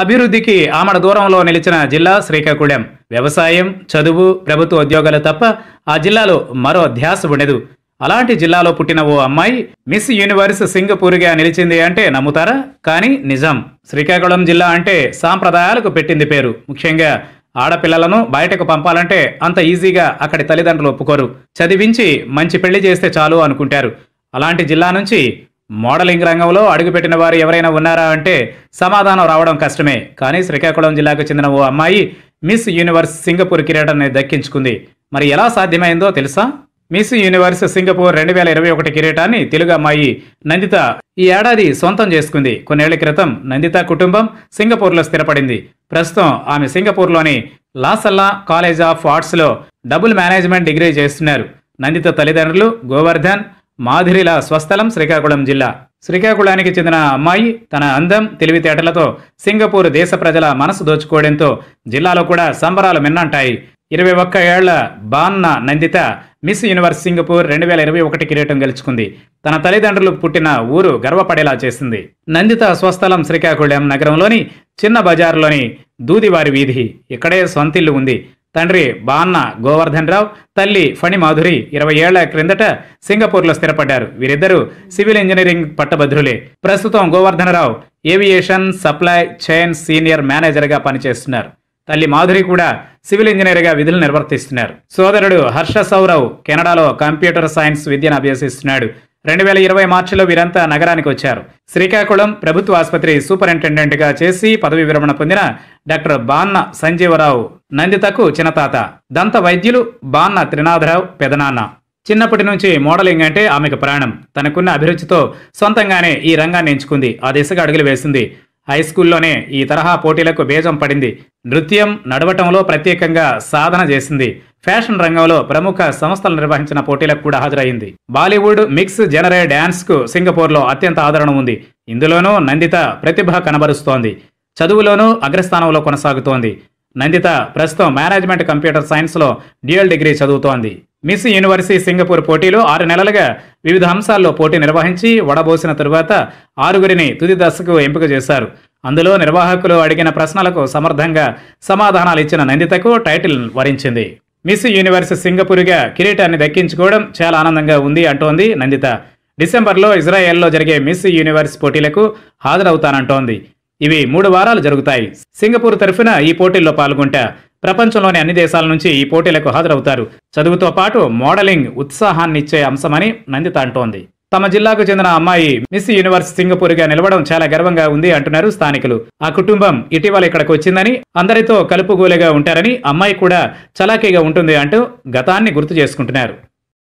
అభివృద్ధికి ఆమడ దూరంలో నిలిచిన జిల్లా శ్రీకాకుళం వ్యవసాయం చదువు ప్రభుత్వ ఉద్యోగాలు తప్ప ఆ జిల్లాలో మరో ధ్యాస ఉండదు అలాంటి జిల్లాలో పుట్టిన ఓ అమ్మాయి మిస్ యూనివర్స్ సింగపూర్గా నిలిచింది అంటే నమ్ముతారా కానీ నిజం శ్రీకాకుళం జిల్లా అంటే సాంప్రదాయాలకు పెట్టింది పేరు ముఖ్యంగా ఆడపిల్లలను బయటకు పంపాలంటే అంత ఈజీగా అక్కడి తల్లిదండ్రులు ఒప్పుకోరు చదివించి మంచి పెళ్లి చేస్తే చాలు అనుకుంటారు అలాంటి జిల్లా నుంచి మోడలింగ్ రంగంలో అడుగుపెట్టిన వారు ఎవరైనా ఉన్నారా అంటే సమాధానం రావడం కష్టమే కానీ శ్రీకాకుళం జిల్లాకు చెందిన ఓ అమ్మాయి మిస్ యూనివర్స్ సింగపూర్ కిరీటాన్ని దక్కించుకుంది మరి ఎలా సాధ్యమైందో తెలుసా మిస్ యూనివర్స్ సింగపూర్ రెండు వేల ఇరవై ఒకటి కిరీటాన్ని తెలుగు అమ్మాయి నందిత ఈ ఏడాది సొంతం చేసుకుంది కొన్నేళ్ల క్రితం నందిత కుటుంబం సింగపూర్లో స్థిరపడింది ప్రస్తుతం ఆమె సింగపూర్లోని లాసల్లా కాలేజ్ ఆఫ్ ఆర్ట్స్లో డబుల్ మేనేజ్మెంట్ డిగ్రీ చేస్తున్నారు నందిత తల్లిదండ్రులు గోవర్ధన్ మాధురిల స్వస్థలం శ్రీకాకుళం జిల్లా శ్రీకాకుళానికి చెందిన అమ్మాయి తన అందం తెలివితేటలతో సింగపూర్ దేశ ప్రజల మనసు దోచుకోవడంతో జిల్లాలో కూడా సంబరాలు మిన్నంటాయి ఇరవై ఒక్క ఏళ్ల బాన్న నందిత మిస్ యూనివర్స్ సింగపూర్ రెండు వేల ఇరవై ఒకటి కిరీటం గెలుచుకుంది తన తల్లిదండ్రులు పుట్టిన ఊరు గర్వపడేలా చేసింది నందిత స్వస్థలం శ్రీకాకుళం నగరంలోని చిన్న బజార్లోని దూదివారి వీధి ఇక్కడే సొంతిల్లు ఉంది తండ్రి బాన్న గోవర్ధన్ రావు తల్లి ఫణి మాధురి ఇరవై ఏళ్ల క్రిందట సింగపూర్లో స్థిరపడ్డారు వీరిద్దరూ సివిల్ ఇంజనీరింగ్ పట్టభద్రులే ప్రస్తుతం Govardhana Rao aviation supply chain senior మేనేజర్గా పనిచేస్తున్నారు తల్లి మాధురి కూడా సివిల్ ఇంజనీర్గా విధులు నిర్వర్తిస్తున్నారు సోదరుడు హర్ష సౌరవ్ కెనడాలో కంప్యూటర్ సైన్స్ విద్యను అభ్యసిస్తున్నాడు రెండు వేల ఇరవై మార్చిలో వీరంతా నగరానికి వచ్చారు శ్రీకాకుళం ప్రభుత్వ ఆసుపత్రి సూపరింటెండెంట్గా చేసి పదవి విరమణ పొందిన డాక్టర్ బాన్న సంజీవరావు నందితకు చిన్నతాత దంత వైద్యులు బాన్న త్రినాథరావు పెదనాన్న చిన్నప్పటి నుంచి మోడలింగ్ అంటే ఆమెకు ప్రాణం తనకున్న అభిరుచితో సొంతంగానే ఈ రంగాన్ని ఎంచుకుంది ఆ దిశగా అడుగులు వేసింది హై స్కూల్లోనే ఈ తరహా పోటీలకు బేజం పడింది నృత్యం నడవటంలో ప్రత్యేకంగా సాధన చేసింది ఫ్యాషన్ రంగంలో ప్రముఖ సంస్థలు నిర్వహించిన పోటీలకు కూడా హాజరయ్యింది బాలీవుడ్ మిక్స్ జనరే డ్యాన్స్కు సింగపూర్లో అత్యంత ఆదరణ ఉంది ఇందులోనూ నందిత ప్రతిభ కనబరుస్తోంది చదువులోనూ అగ్రస్థానంలో కొనసాగుతోంది నందిత ప్రస్తుతం మేనేజ్మెంట్ కంప్యూటర్ సైన్స్లో డ్యూయల్ డిగ్రీ చదువుతోంది మిస్ యూనివర్సిటీ సింగపూర్ పోటీలు ఆరు నెలలుగా వివిధ అంశాల్లో పోటీ నిర్వహించి వడబోసిన తరువాత ఆరుగురిని తుది దశకు ఎంపిక చేశారు అందులో నిర్వాహకులు అడిగిన ప్రశ్నలకు సమర్థంగా సమాధానాలు ఇచ్చిన నందితకు టైటిల్ వరించింది మిస్ యూనివర్స్ సింగపూర్గా కిరీటాన్ని దక్కించుకోవడం చాలా ఆనందంగా ఉంది అంటోంది నందిత డిసెంబర్లో ఇజ్రాయెల్లో జరిగే మిస్ యూనివర్స్ పోటీలకు హాజరవుతానంటోంది ఇవి మూడు వారాలు జరుగుతాయి సింగపూర్ తరఫున ఈ పోటీల్లో పాల్గొంటా ప్రపంచంలోని అన్ని దేశాల నుంచి ఈ పోటీలకు హాజరవుతారు చదువుతో పాటు మోడలింగ్ ఉత్సాహాన్నిచ్చే అంశమని నందిత అంటోంది తమ జిల్లాకు చెందిన అమ్మాయి మిస్ యూనివర్స్ సింగపూర్గా నిలవడం చాలా గర్వంగా ఉంది అంటున్నారు స్థానికులు ఆ కుటుంబం ఇటీవల ఇక్కడికి వచ్చిందని అందరితో కలుపుగోలేగా ఉంటారని అమ్మాయి కూడా చలాకీగా ఉంటుంది అంటూ గతాన్ని గుర్తు చేసుకుంటున్నారు